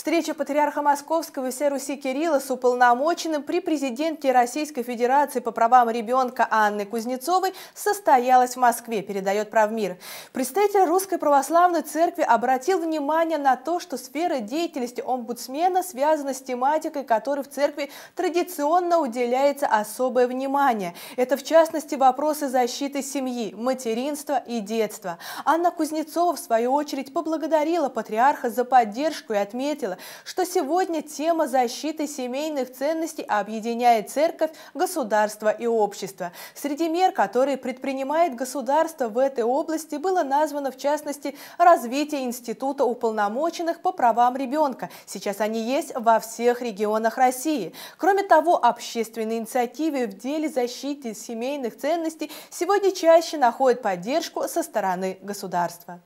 Встреча патриарха Московского и всей Руси Кирилла с уполномоченным при президенте Российской Федерации по правам ребенка Анны Кузнецовой состоялась в Москве, передает Правмир. Представитель Русской Православной Церкви обратил внимание на то, что сфера деятельности омбудсмена связана с тематикой, которой в церкви традиционно уделяется особое внимание. Это, в частности, вопросы защиты семьи, материнства и детства. Анна Кузнецова, в свою очередь, поблагодарила патриарха за поддержку и отметила, отметила, что сегодня тема защиты семейных ценностей объединяет церковь, государство и общество. Среди мер, которые предпринимает государство в этой области, было названо в частности развитие Института уполномоченных по правам ребенка. Сейчас они есть во всех регионах России. Кроме того, общественные инициативы в деле защиты семейных ценностей сегодня чаще находят поддержку со стороны государства.